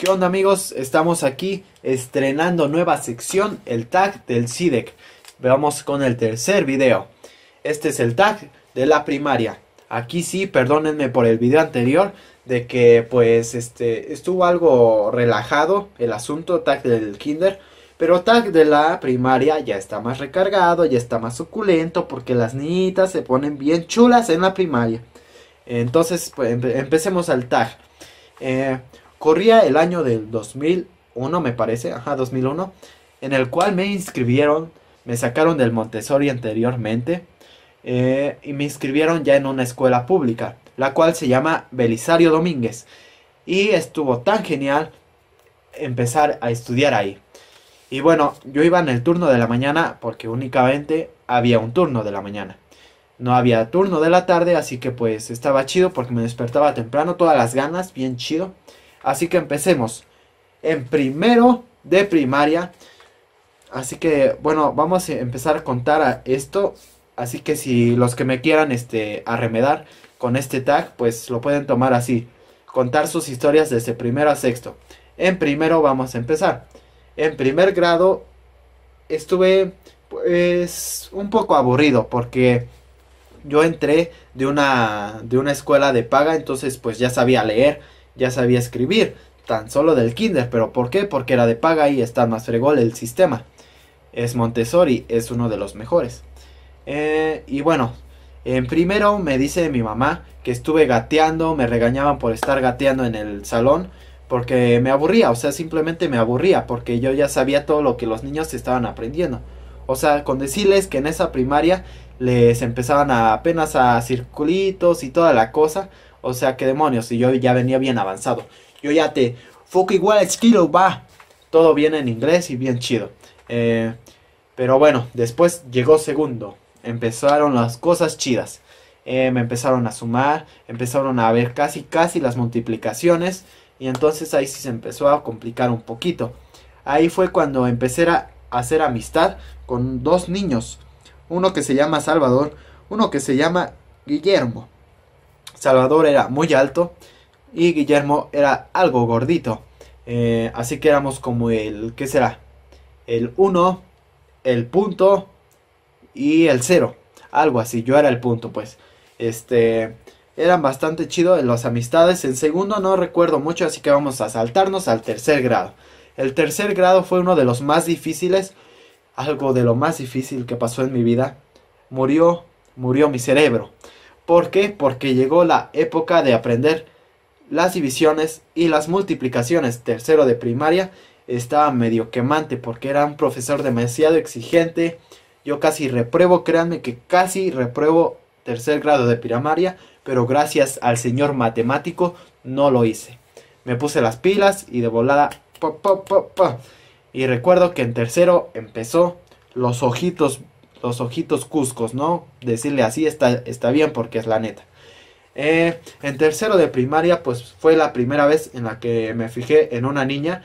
¿Qué onda amigos? Estamos aquí estrenando nueva sección, el tag del CIDEC. Veamos con el tercer video. Este es el tag de la primaria. Aquí sí, perdónenme por el video anterior de que pues este estuvo algo relajado el asunto tag del kinder, pero tag de la primaria ya está más recargado, ya está más suculento porque las niñitas se ponen bien chulas en la primaria. Entonces, pues, empecemos al tag. Eh, Corría el año del 2001, me parece, ajá, 2001, en el cual me inscribieron, me sacaron del Montessori anteriormente eh, y me inscribieron ya en una escuela pública, la cual se llama Belisario Domínguez. Y estuvo tan genial empezar a estudiar ahí. Y bueno, yo iba en el turno de la mañana porque únicamente había un turno de la mañana. No había turno de la tarde, así que pues estaba chido porque me despertaba temprano, todas las ganas, bien chido. Así que empecemos. En primero de primaria. Así que, bueno, vamos a empezar a contar esto. Así que si los que me quieran este, arremedar con este tag, pues lo pueden tomar así. Contar sus historias desde primero a sexto. En primero vamos a empezar. En primer grado estuve pues un poco aburrido porque yo entré de una, de una escuela de paga, entonces pues ya sabía leer ya sabía escribir, tan solo del kinder, pero ¿por qué? Porque era de paga y está más fregol el sistema. Es Montessori, es uno de los mejores. Eh, y bueno, en primero me dice mi mamá que estuve gateando, me regañaban por estar gateando en el salón porque me aburría, o sea, simplemente me aburría porque yo ya sabía todo lo que los niños estaban aprendiendo. O sea, con decirles que en esa primaria les empezaban a apenas a circulitos y toda la cosa, o sea, qué demonios, y yo ya venía bien avanzado. Yo ya te, fuck igual esquilo, va. Todo bien en inglés y bien chido. Eh, pero bueno, después llegó segundo. Empezaron las cosas chidas. Eh, me empezaron a sumar, empezaron a ver casi casi las multiplicaciones. Y entonces ahí sí se empezó a complicar un poquito. Ahí fue cuando empecé a hacer amistad con dos niños. Uno que se llama Salvador, uno que se llama Guillermo. Salvador era muy alto y Guillermo era algo gordito. Eh, así que éramos como el, ¿qué será? El 1, el punto y el 0. Algo así, yo era el punto pues. Este, eran bastante chido en las amistades. En segundo no recuerdo mucho, así que vamos a saltarnos al tercer grado. El tercer grado fue uno de los más difíciles, algo de lo más difícil que pasó en mi vida. Murió, murió mi cerebro. ¿Por qué? Porque llegó la época de aprender las divisiones y las multiplicaciones. Tercero de primaria estaba medio quemante porque era un profesor demasiado exigente. Yo casi repruebo, créanme que casi repruebo tercer grado de primaria, pero gracias al señor matemático no lo hice. Me puse las pilas y de volada... y recuerdo que en tercero empezó los ojitos los ojitos cuscos, ¿no? Decirle así está, está bien porque es la neta. Eh, en tercero de primaria, pues fue la primera vez en la que me fijé en una niña.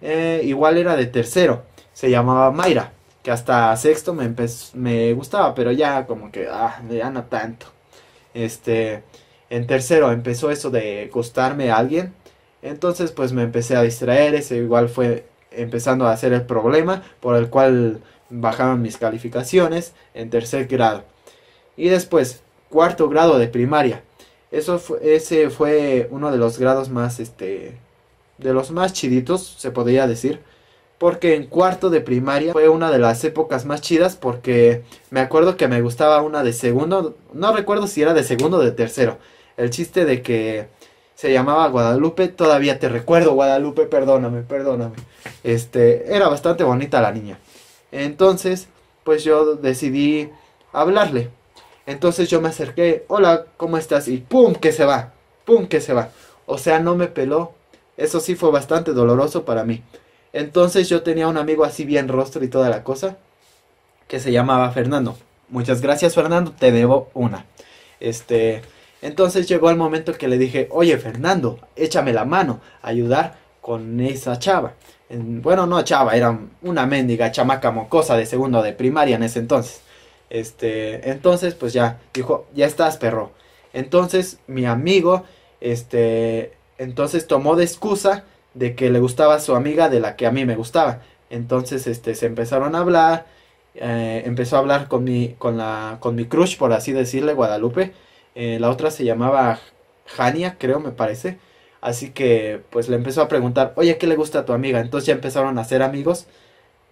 Eh, igual era de tercero. Se llamaba Mayra. Que hasta sexto me, me gustaba, pero ya como que, ah, ya no tanto. Este, en tercero empezó eso de gustarme a alguien. Entonces pues me empecé a distraer. Ese igual fue empezando a hacer el problema por el cual bajaron mis calificaciones en tercer grado. Y después, cuarto grado de primaria. Eso fue, ese fue uno de los grados más, este, de los más chiditos, se podría decir. Porque en cuarto de primaria fue una de las épocas más chidas porque me acuerdo que me gustaba una de segundo, no recuerdo si era de segundo o de tercero. El chiste de que se llamaba Guadalupe, todavía te recuerdo Guadalupe, perdóname, perdóname. Este, era bastante bonita la niña. Entonces, pues yo decidí hablarle. Entonces yo me acerqué, hola, ¿cómo estás? Y ¡pum! que se va, ¡pum! que se va. O sea, no me peló. Eso sí fue bastante doloroso para mí. Entonces yo tenía un amigo así bien rostro y toda la cosa, que se llamaba Fernando. Muchas gracias Fernando, te debo una. Este, entonces llegó el momento que le dije, oye Fernando, échame la mano, ayudar con esa chava bueno, no chava, era una mendiga chamaca mocosa de segundo de primaria en ese entonces. Este, entonces, pues ya, dijo, ya estás, perro. Entonces, mi amigo, este, entonces tomó de excusa de que le gustaba a su amiga de la que a mí me gustaba. Entonces, este, se empezaron a hablar, eh, empezó a hablar con mi, con la, con mi crush, por así decirle, Guadalupe. Eh, la otra se llamaba Jania, creo, me parece. Así que pues le empezó a preguntar, oye, ¿qué le gusta a tu amiga? Entonces ya empezaron a ser amigos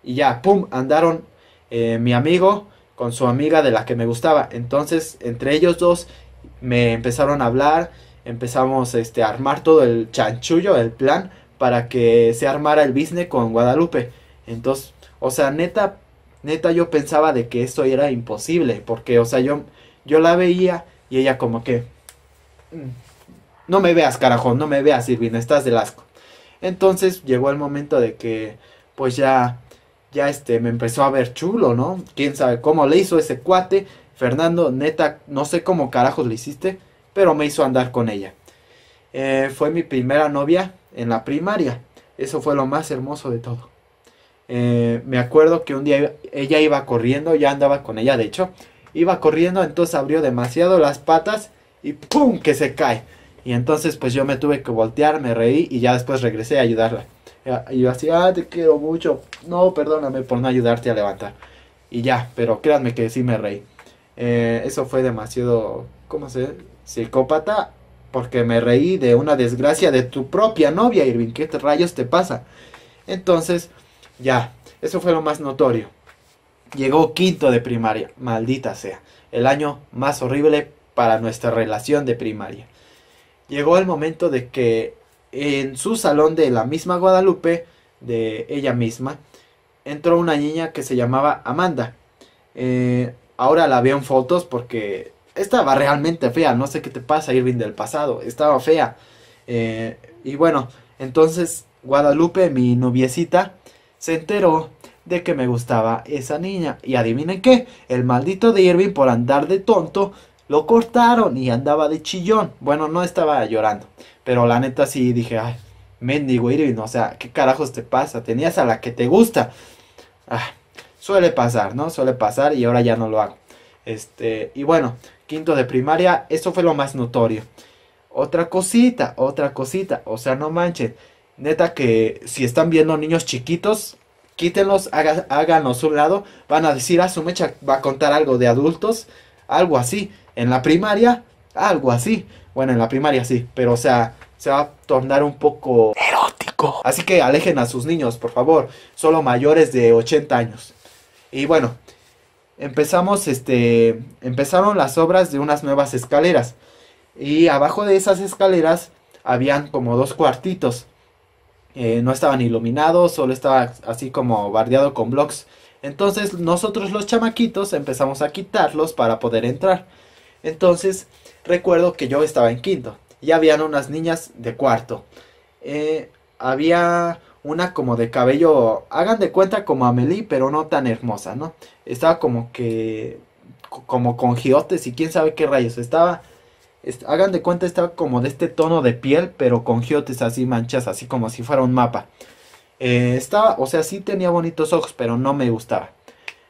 y ya, ¡pum!, andaron eh, mi amigo con su amiga de la que me gustaba. Entonces entre ellos dos me empezaron a hablar, empezamos este, a armar todo el chanchullo, el plan, para que se armara el business con Guadalupe. Entonces, o sea, neta, neta yo pensaba de que esto era imposible, porque, o sea, yo, yo la veía y ella como que... Mm, no me veas, carajón, no me veas, Silvina, estás del asco. Entonces llegó el momento de que, pues ya, ya este, me empezó a ver chulo, ¿no? Quién sabe cómo le hizo ese cuate. Fernando, neta, no sé cómo carajos le hiciste, pero me hizo andar con ella. Eh, fue mi primera novia en la primaria. Eso fue lo más hermoso de todo. Eh, me acuerdo que un día ella iba corriendo, ya andaba con ella, de hecho, iba corriendo, entonces abrió demasiado las patas y ¡pum! que se cae. Y entonces pues yo me tuve que voltear, me reí y ya después regresé a ayudarla. Eh, y yo así, ah, te quiero mucho. No, perdóname por no ayudarte a levantar. Y ya, pero créanme que sí me reí. Eh, eso fue demasiado, ¿cómo se? Psicópata, porque me reí de una desgracia de tu propia novia, Irving. ¿Qué rayos te pasa? Entonces, ya, eso fue lo más notorio. Llegó quinto de primaria, maldita sea. El año más horrible para nuestra relación de primaria llegó el momento de que en su salón de la misma Guadalupe, de ella misma, entró una niña que se llamaba Amanda. Eh, ahora la veo en fotos porque estaba realmente fea. No sé qué te pasa, Irving, del pasado. Estaba fea. Eh, y bueno, entonces Guadalupe, mi noviecita, se enteró de que me gustaba esa niña. Y adivinen qué, el maldito de Irving por andar de tonto lo cortaron y andaba de chillón. Bueno, no estaba llorando, pero la neta sí dije, ay, mendigo no, o sea, ¿qué carajos te pasa? Tenías a la que te gusta. Ah, suele pasar, ¿no? Suele pasar y ahora ya no lo hago. Este, y bueno, quinto de primaria, eso fue lo más notorio. Otra cosita, otra cosita, o sea, no manchen. Neta que si están viendo niños chiquitos, quítenlos, haga, háganlos un lado, van a decir, a ah, su mecha va a contar algo de adultos, algo así. En la primaria, algo así. Bueno, en la primaria sí, pero o sea, se va a tornar un poco erótico. Así que alejen a sus niños, por favor, solo mayores de 80 años. Y bueno, empezamos este empezaron las obras de unas nuevas escaleras y abajo de esas escaleras habían como dos cuartitos. Eh, no estaban iluminados, solo estaba así como bardeado con blocks. Entonces nosotros los chamaquitos empezamos a quitarlos para poder entrar. Entonces, recuerdo que yo estaba en quinto y habían unas niñas de cuarto. Eh, había una como de cabello, hagan de cuenta como Amelie, pero no tan hermosa, ¿no? Estaba como que, como con giotes y quién sabe qué rayos. Estaba, hagan de cuenta, estaba como de este tono de piel, pero con giotes así manchas, así como si fuera un mapa. Eh, estaba, o sea, sí tenía bonitos ojos, pero no me gustaba.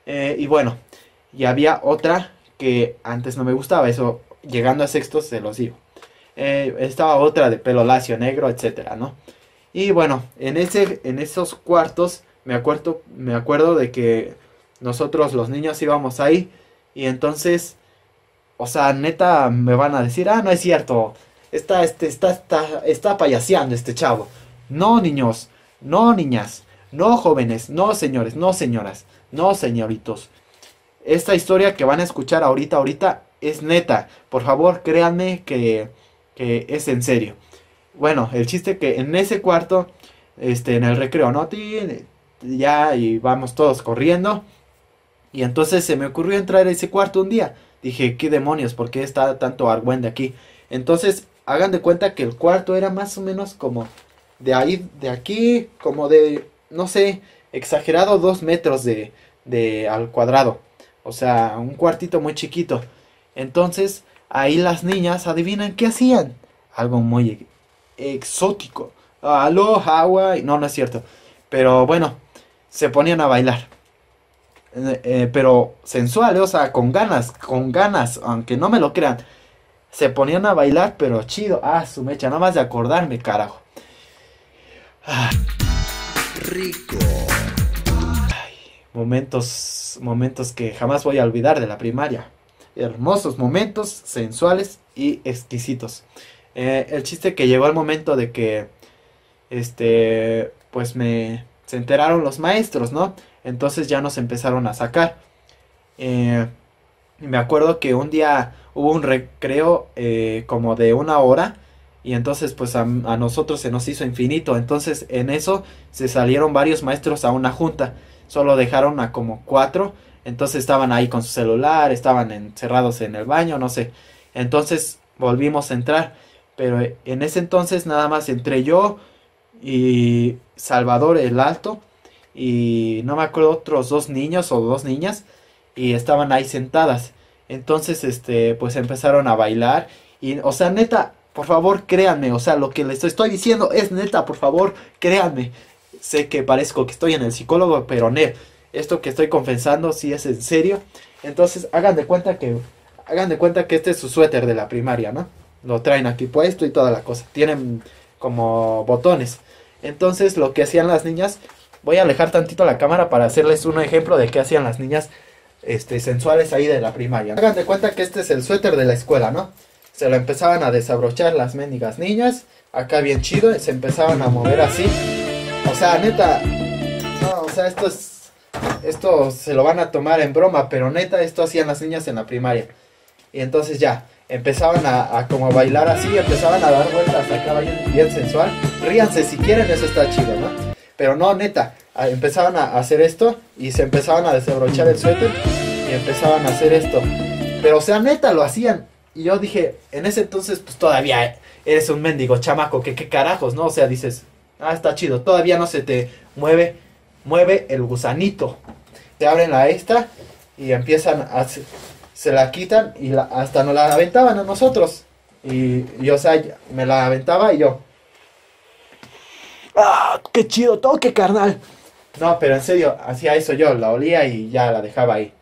Eh, y bueno, y había otra que antes no me gustaba. Eso, llegando a sexto, se los digo. Eh, estaba otra de pelo lacio, negro, etcétera, ¿no? Y bueno, en, ese, en esos cuartos me acuerdo, me acuerdo de que nosotros los niños íbamos ahí y entonces, o sea, neta me van a decir, ah, no es cierto, está, este, está, está, está payaseando este chavo. No, niños, no, niñas, no, jóvenes, no, señores, no, señoras, no, señoritos, esta historia que van a escuchar ahorita, ahorita, es neta. Por favor, créanme que, es en serio. Bueno, el chiste que en ese cuarto, este, en el recreo, ¿no? Ya, y vamos todos corriendo. Y entonces se me ocurrió entrar a ese cuarto un día. Dije, ¿qué demonios? ¿Por qué está tanto de aquí? Entonces, hagan de cuenta que el cuarto era más o menos como de ahí, de aquí, como de, no sé, exagerado dos metros de, de al cuadrado. O sea, un cuartito muy chiquito. Entonces, ahí las niñas adivinan qué hacían. Algo muy exótico. Aloha. Hawaii. No, no es cierto. Pero bueno, se ponían a bailar. Eh, eh, pero sensual, o sea, con ganas, con ganas, aunque no me lo crean. Se ponían a bailar, pero chido. Ah, su mecha, nada más de acordarme, carajo. Ah. Rico. momentos momentos que jamás voy a olvidar de la primaria. Hermosos momentos, sensuales y exquisitos. Eh, el chiste que llegó al momento de que, este, pues me, se enteraron los maestros, ¿no? Entonces ya nos empezaron a sacar. Eh, me acuerdo que un día hubo un recreo eh, como de una hora y entonces pues a, nosotros se nos hizo infinito. Entonces en eso se salieron varios maestros a una junta solo dejaron a como cuatro, entonces estaban ahí con su celular, estaban encerrados en el baño, no sé. Entonces volvimos a entrar, pero en ese entonces nada más entre yo y Salvador el Alto y no me acuerdo otros dos niños o dos niñas y estaban ahí sentadas. Entonces, este, pues empezaron a bailar y, o sea, neta, por favor, créanme, o sea, lo que les estoy diciendo es neta, por favor, créanme sé que parezco que estoy en el psicólogo, pero no, esto que estoy confesando Si es en serio. Entonces, hagan de cuenta que hagan de cuenta que este es su suéter de la primaria, ¿no? Lo traen aquí puesto y toda la cosa. Tienen como botones. Entonces, lo que hacían las niñas, voy a alejar tantito la cámara para hacerles un ejemplo de qué hacían las niñas este, sensuales ahí de la primaria. Hagan de cuenta que este es el suéter de la escuela, ¿no? Se lo empezaban a desabrochar las mendigas niñas. Acá bien chido, se empezaban a mover así. O sea, neta. No, o sea, esto es. Esto se lo van a tomar en broma, pero neta, esto hacían las niñas en la primaria. Y entonces ya, empezaban a, como bailar así, empezaban a dar vueltas acá bien, bien sensual. Ríanse si quieren, eso está chido, ¿no? Pero no, neta, empezaban a hacer esto y se empezaban a desabrochar el suéter y empezaban a hacer esto. Pero o sea, neta, lo hacían. Y yo dije, en ese entonces, pues todavía eres un mendigo chamaco, que qué carajos, ¿no? O sea, dices, Ah, está chido. Todavía no se te mueve, mueve el gusanito. Te abren la esta y empiezan a... Se la quitan y la, hasta nos la aventaban a nosotros. Y, yo, o sea, me la aventaba y yo... ¡Ah, qué chido toque, carnal! No, pero en serio, hacía eso yo, la olía y ya la dejaba ahí.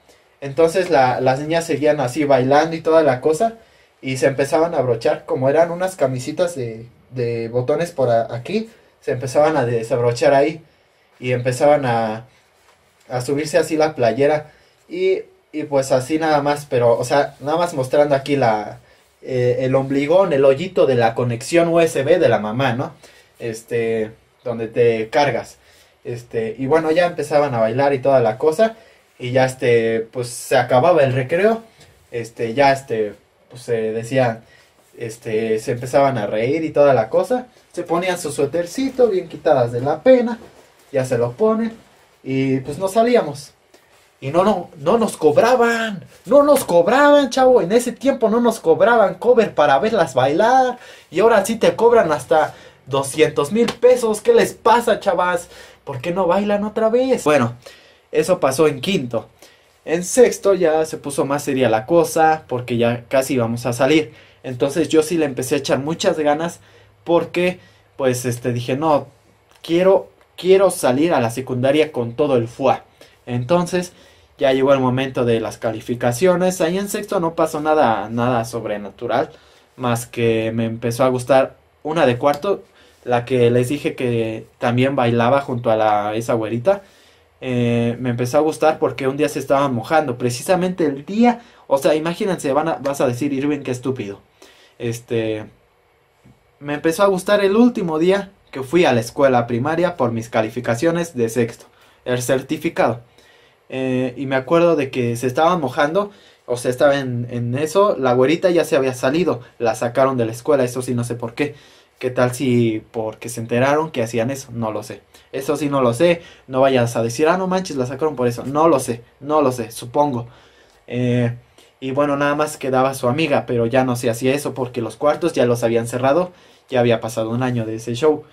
Entonces las niñas seguían así bailando y toda la cosa y se empezaban a brochar como eran unas camisitas de, botones por aquí se empezaban a desabrochar ahí y empezaban a, a subirse así la playera y, y, pues así nada más, pero o sea, nada más mostrando aquí la, eh, el ombligón, el hoyito de la conexión USB de la mamá, ¿no? Este, donde te cargas. Este, y bueno, ya empezaban a bailar y toda la cosa y ya este, pues se acababa el recreo, este, ya este, pues se decía... decían este, se empezaban a reír y toda la cosa. Se ponían su suétercito, bien quitadas de la pena, ya se lo ponen, y pues nos salíamos. Y no, no, no nos cobraban, no nos cobraban, chavo. En ese tiempo no nos cobraban cover para verlas bailar, y ahora sí te cobran hasta 200 mil pesos. ¿Qué les pasa, chavas? ¿Por qué no bailan otra vez? Bueno, eso pasó en quinto. En sexto ya se puso más seria la cosa porque ya casi íbamos a salir. Entonces yo sí le empecé a echar muchas ganas porque pues este dije, no, quiero quiero salir a la secundaria con todo el fuá. Entonces, ya llegó el momento de las calificaciones. Ahí en sexto no pasó nada nada sobrenatural, más que me empezó a gustar una de cuarto, la que les dije que también bailaba junto a esa güerita. Eh, me empezó a gustar porque un día se estaban mojando. Precisamente el día. O sea, imagínense, van vas a decir, Irving, qué estúpido este, me empezó a gustar el último día que fui a la escuela primaria por mis calificaciones de sexto, el certificado. Eh, y me acuerdo de que se estaba mojando, o sea, estaba en, en, eso, la güerita ya se había salido, la sacaron de la escuela, eso sí no sé por qué. ¿Qué tal si porque se enteraron que hacían eso? No lo sé. Eso sí no lo sé. No vayas a decir, ah, no manches, la sacaron por eso. No lo sé, no lo sé, supongo. Eh, y bueno, nada más quedaba su amiga, pero ya no se hacía eso porque los cuartos ya los habían cerrado, ya había pasado un año de ese show.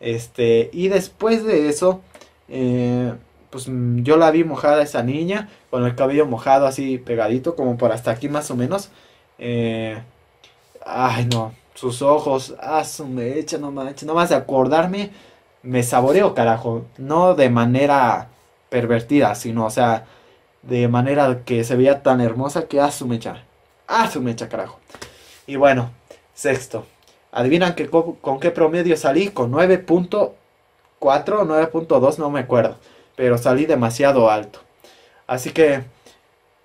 Este, y después de eso, eh, pues mm, yo la vi mojada esa niña, con el cabello mojado así pegadito, como por hasta aquí más o menos. Eh, ay, no, sus ojos, ah, su echa, no más nomás de acordarme, me saboreo, carajo, no de manera pervertida, sino, o sea, de manera que se veía tan hermosa que asumecha su ah, carajo. Y bueno, sexto. Adivinan con qué promedio salí, con 9.4 o 9.2, no me acuerdo, pero salí demasiado alto. Así que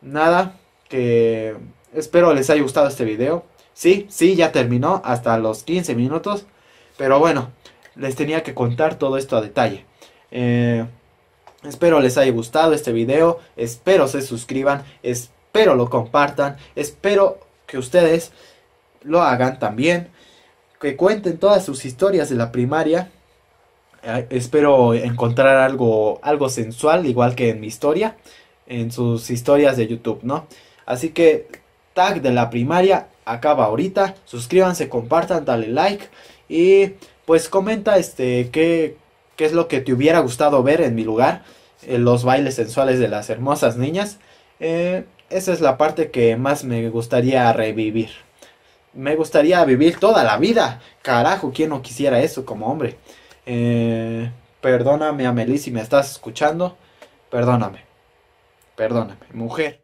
nada, que espero les haya gustado este video. Sí, sí, ya terminó hasta los 15 minutos, pero bueno, les tenía que contar todo esto a detalle. Eh, Espero les haya gustado este video, espero se suscriban, espero lo compartan, espero que ustedes lo hagan también, que cuenten todas sus historias de la primaria. espero encontrar algo, algo sensual, igual que en mi historia, en sus historias de YouTube, ¿no? Así que tag de la primaria acaba ahorita, suscríbanse, compartan, dale like y pues comenta este que qué es lo que te hubiera gustado ver en mi lugar, eh, los bailes sensuales de las hermosas niñas. Eh, esa es la parte que más me gustaría revivir. Me gustaría vivir toda la vida. Carajo, ¿quién no quisiera eso como hombre? Eh, perdóname, Amelie, si me estás escuchando. Perdóname. Perdóname, mujer.